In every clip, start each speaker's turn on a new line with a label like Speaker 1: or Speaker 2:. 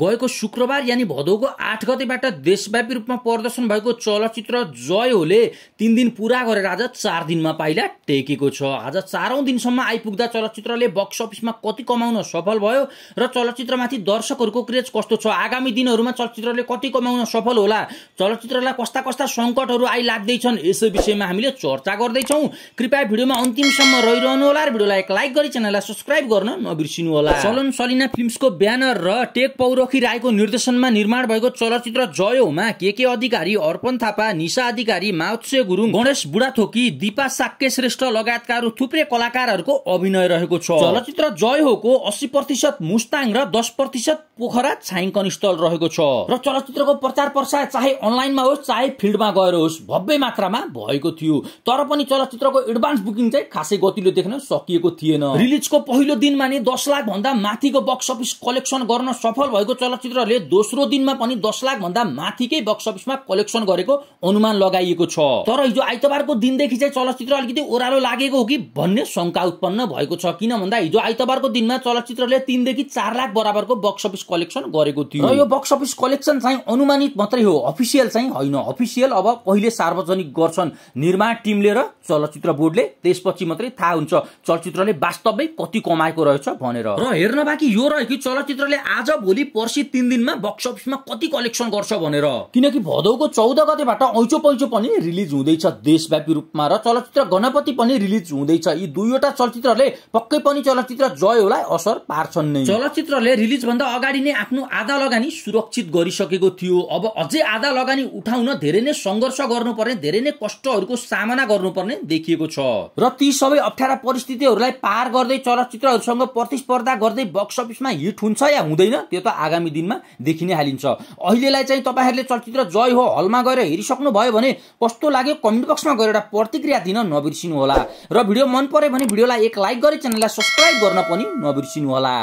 Speaker 1: गएको शुक्रबार यानि भदौको आठ गतेबाट देशव्यापी रूपमा प्रदर्शन भएको चलचित्र जय होले तिन दिन पुरा गरेर आज चार दिनमा पाइला टेकेको छ आज चारौँ दिनसम्म आइपुग्दा चलचित्रले बक्स अफिसमा कति कमाउन सफल भयो र चलचित्रमाथि दर्शकहरूको क्रेज कस्तो छ आगामी दिनहरूमा चलचित्रले कति कमाउन सफल होला चलचित्रलाई कस्ता कस्ता सङ्कटहरू आइलाग्दैछन् यसै विषयमा हामीले चर्चा गर्दैछौँ कृपया भिडियोमा अन्तिमसम्म रहिरहनु होला र भिडियोलाई एक लाइक गरी च्यानललाई सब्सक्राइब गर्न नबिर्सिनु होला सलोन सलिना फिल्मको ब्यानर र टेक पौरो सौखी राईको निर्देशनमा निर्माण भएको चलचित्र जयोमा के के अधिकारी अर्पण थापा निशा अधिकारी माउत्से गुरुङ गणेश बुढाथोकी दिपा साक्य श्रेष्ठ लगायतका थुप्रै कलाकारहरूको अभिनय रहेको छ चलचित्र जय होको अस्सी प्रतिशत मुस्ताङ र दस प्रतिशत पोखरा छाइङ्कन स्थल रहेको छ र चलचित्रको प्रचार प्रसार चाहे अनलाइनमा होस् चाहे फिल्डमा गएर होस् भव्य मात्रामा भएको थियो तर पनि चलचित्रको एडभान्स बुकिङ चाहिँ खासै गतिले देख्न सकिएको थिएन रिलिजको पहिलो दिनमा नै दस लाख भन्दा माथिको बक्स अफिस कलेक्सन गर्न सफल भएको भएको चलचित्रले दोस्रो दिनमा पनि दस लाख भन्दा माथिकै बक्स अफिसमा कलेक्सन गरेको अनुमान लगाइएको छ तर हिजो आइतबारको दिनदेखि चाहिँ चलचित्र अलिकति ओह्रालो लागेको हो कि भन्ने शङ्का उत्पन्न भएको छ किन भन्दा हिजो आइतबारको दिनमा चलचित्रले तिनदेखि चार लाख बराबरको बक्स अफिस कलेक्सन गरेको थियो र यो बक्स अफिस कलेक्सन चाहिँ अनुमानित मात्रै हो अफिसियल चाहिँ होइन अफिसियल अब कहिले सार्वजनिक गर्छन् निर्माण टिमले र चलचित्र बोर्डले त्यसपछि मात्रै थाहा हुन्छ चलचित्रले वास्तवमै कति कमाएको रहेछ भनेर र हेर्न बाँकी यो रह्यो कि चलचित्रले आज भोलि पर्सि तिन दिनमा बक्स अफिसमा कति कलेक्सन गर्छ भनेर किनकि भदौको चौध गतेबाट ऐचो पैँचो पनि रिलिज हुँदैछ देशव्यापी रूपमा र चलचित्र गणपति पनि रिलिज हुँदैछ यी दुईवटा चलचित्रले पक्कै पनि चलचित्र जयलाई असर पार्छन् नै चलचित्रले रिलिज भन्दा अगाडि नै आफ्नो आधा लगानी सुरक्षित गरिसकेको थियो अब अझै आधा लगानी उठाउन धेरै नै सङ्घर्ष गर्नुपर्ने धेरै नै कष्टहरूको सामना गर्नुपर्ने देखिएको छ र ती सबै अप्ठ्यारा परिस्थितिहरूलाई पार गर्दै चलचित्रहरूसँग प्रतिस्पर्धा गर्दै बक्स अफिसमा हिट हुन्छ या हुँदैन त्यो त आगामी दिनमा देखि नै हालिन्छ अहिलेलाई चाहिँ तपाईँहरूले चलचित्र जय हो हलमा गएर हेरिसक्नुभयो भने कस्तो लाग्यो कमेन्ट बक्समा गएर एउटा प्रतिक्रिया दिन नबिर्सिनु होला र भिडियो मन पर्यो भने भिडियोलाई एक लाइक गरी च्यानललाई सब्सक्राइब गर्न पनि नबिर्सिनु होला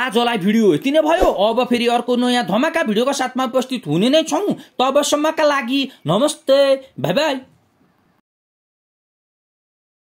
Speaker 1: आजलाई भिडियो यति नै भयो अब फेरि अर्को नयाँ धमाका भिडियोको साथमा उपस्थित हुने नै छौँ तबसम्मका लागि नमस्ते बाई बाई